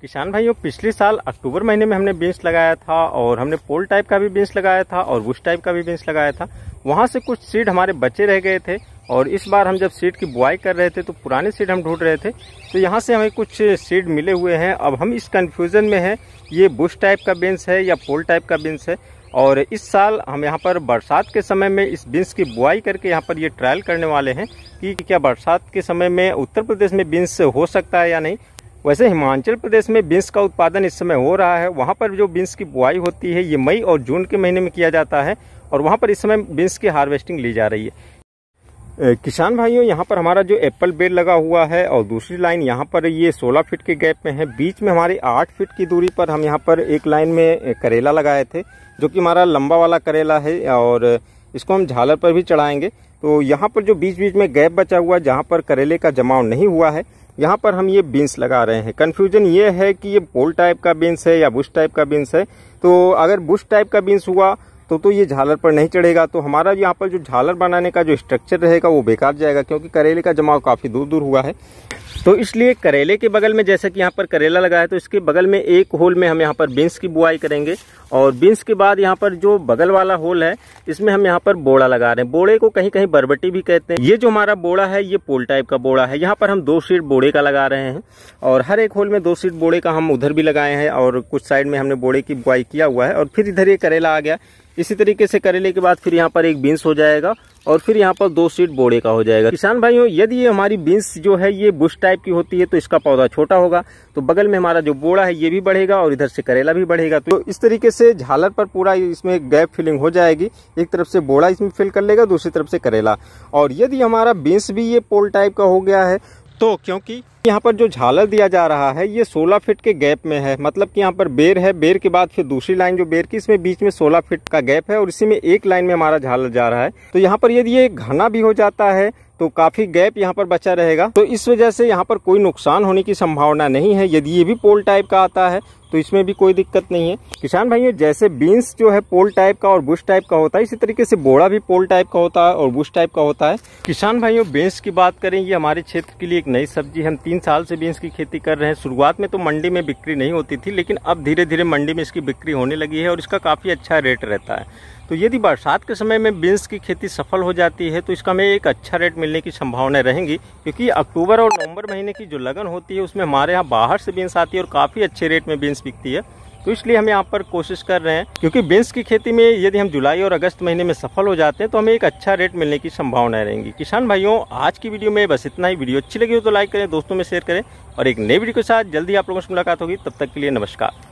किसान भाइयों पिछले साल अक्टूबर महीने में हमने बीन्स लगाया था और हमने पोल टाइप का भी बीन्स लगाया था और बुश टाइप का भी बीन्स लगाया था वहाँ से कुछ सीड हमारे बचे रह गए थे और इस बार हम जब सीड की बुआई कर रहे थे तो पुराने सीड हम ढूंढ रहे थे तो यहाँ से हमें कुछ सीड मिले हुए हैं अब हम इस कन्फ्यूज़न में हैं ये बुश टाइप का बीन्स है या पोल टाइप का बीन्स है और इस साल हम यहाँ पर बरसात के समय में इस बीन्स की बुआई करके यहाँ पर ये ट्रायल करने वाले हैं कि क्या बरसात के समय में उत्तर प्रदेश में बीन्स हो सकता है या नहीं वैसे हिमाचल प्रदेश में बीन्स का उत्पादन इस समय हो रहा है वहाँ पर जो बीन्स की बुआई होती है ये मई और जून के महीने में किया जाता है और वहाँ पर इस समय बीन्स की हार्वेस्टिंग ली जा रही है किसान भाइयों यहाँ पर हमारा जो एप्पल बेड लगा हुआ है और दूसरी लाइन यहाँ पर ये 16 फीट के गैप में है बीच में हमारे 8 फीट की दूरी पर हम यहाँ पर एक लाइन में करेला लगाए थे जो कि हमारा लंबा वाला करेला है और इसको हम झालर पर भी चढ़ाएंगे तो यहाँ पर जो बीच बीच में गैप बचा हुआ है जहाँ पर करेले का जमाव नहीं हुआ है यहाँ पर हम ये बीन्स लगा रहे हैं कन्फ्यूजन ये है कि ये पोल टाइप का बीन्स है या बुश टाइप का बीन्स है तो अगर बुश टाइप का बीन्स हुआ तो तो ये झालर पर नहीं चढ़ेगा तो हमारा यहाँ पर जो झालर बनाने का जो स्ट्रक्चर रहेगा वो बेकार जाएगा क्योंकि करेले का जमाव काफ़ी दूर दूर हुआ है तो इसलिए करेले के बगल में जैसा कि यहाँ पर करेला लगा है तो इसके बगल में एक होल में हम यहाँ पर बीन्स की बुआई करेंगे और बीन्स के बाद यहाँ पर जो बगल वाला होल है इसमें हम यहाँ पर बोड़ा लगा रहे हैं बोड़े को कहीं कहीं बरबटी भी कहते हैं ये जो हमारा बोड़ा है ये पोल टाइप का बोड़ा है यहाँ पर हम दो सीट बोड़े का लगा रहे हैं और हर एक होल में दो सीट बोड़े का हम उधर भी लगाए हैं और कुछ साइड में हमने बोड़े की बुआई किया हुआ है और फिर इधर ये करेला आ गया इसी तरीके से करेले के बाद फिर यहाँ पर एक बीन्स हो जाएगा और फिर यहाँ पर दो सीट बोड़े का हो जाएगा किसान भाइयों यदि ये हमारी बीन्स जो है ये बुश टाइप की होती है तो इसका पौधा छोटा होगा तो बगल में हमारा जो बोड़ा है ये भी बढ़ेगा और इधर से करेला भी बढ़ेगा तो इस तरीके से झालर पर पूरा इसमें गैप फिलिंग हो जाएगी एक तरफ से बोड़ा इसमें फिल कर लेगा दूसरी तरफ से करेला और यदि हमारा बीन्स भी ये पोल टाइप का हो गया है तो क्योंकि यहाँ पर जो झालर दिया जा रहा है ये 16 फीट के गैप में है मतलब कि यहाँ पर बेर है बेर के बाद फिर दूसरी लाइन जो बेर की इसमें बीच में 16 फीट का गैप है और इसी में एक लाइन में हमारा झालर जा रहा है तो यहाँ पर यदि ये घना भी हो जाता है तो काफी गैप यहाँ पर बचा रहेगा तो इस वजह से यहाँ पर कोई नुकसान होने की संभावना नहीं है यदि ये भी पोल टाइप का आता है तो इसमें भी कोई दिक्कत नहीं है किसान भाइयों जैसे बीन्स जो है पोल टाइप का और बुश टाइप का होता है इसी तरीके से बोड़ा भी पोल टाइप का होता है और बुश टाइप का होता है किसान भाइयों बीन्स की बात करें ये हमारे क्षेत्र के लिए एक नई सब्जी हम तीन साल से बीन्स की खेती कर रहे हैं शुरुआत में तो मंडी में बिक्री नहीं होती थी लेकिन अब धीरे धीरे मंडी में इसकी बिक्री होने लगी है और इसका काफ़ी अच्छा रेट रहता है तो यदि बरसात के समय में बीन्स की खेती सफल हो जाती है तो इसका हमें एक अच्छा रेट मिलने की संभावना रहेंगी क्योंकि अक्टूबर और नवंबर महीने की जो लगन होती है उसमें हमारे यहाँ बाहर से बीन्स आती है और काफ़ी अच्छे रेट में बीन्स बिकती है तो इसलिए हम यहाँ पर कोशिश कर रहे हैं क्योंकि बीन्स की खेती में यदि हम जुलाई और अगस्त महीने में सफल हो जाते हैं तो हमें एक अच्छा रेट मिलने की संभावना रहेंगी किसान भाइयों आज की वीडियो में बस इतना ही वीडियो अच्छी लगी हो तो लाइक करें दोस्तों में शेयर करें और एक नई वीडियो के साथ जल्दी आप लोगों से मुलाकात होगी तब तक के लिए नमस्कार